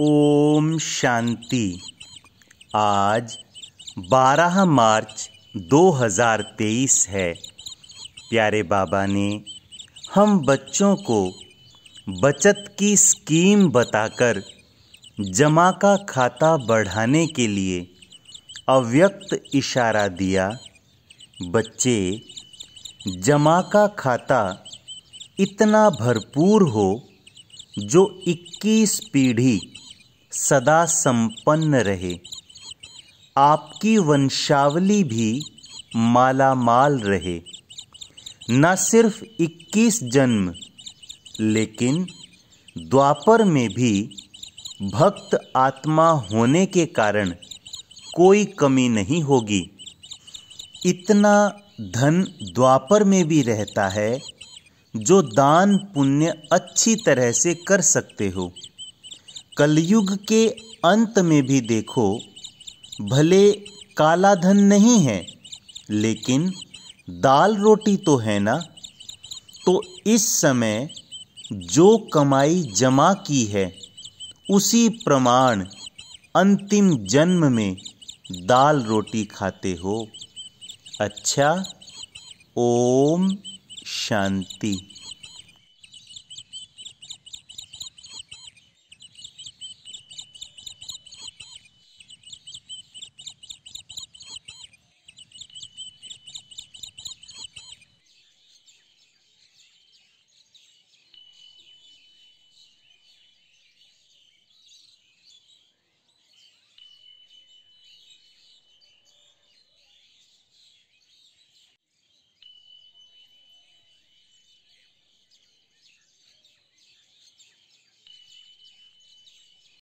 ओम शांति आज 12 मार्च 2023 है प्यारे बाबा ने हम बच्चों को बचत की स्कीम बताकर जमा का खाता बढ़ाने के लिए अव्यक्त इशारा दिया बच्चे जमा का खाता इतना भरपूर हो जो 21 पीढ़ी सदा संपन्न रहे आपकी वंशावली भी माला माल रहे न सिर्फ 21 जन्म लेकिन द्वापर में भी भक्त आत्मा होने के कारण कोई कमी नहीं होगी इतना धन द्वापर में भी रहता है जो दान पुण्य अच्छी तरह से कर सकते हो कलयुग के अंत में भी देखो भले काला धन नहीं है लेकिन दाल रोटी तो है ना तो इस समय जो कमाई जमा की है उसी प्रमाण अंतिम जन्म में दाल रोटी खाते हो अच्छा ओम शांति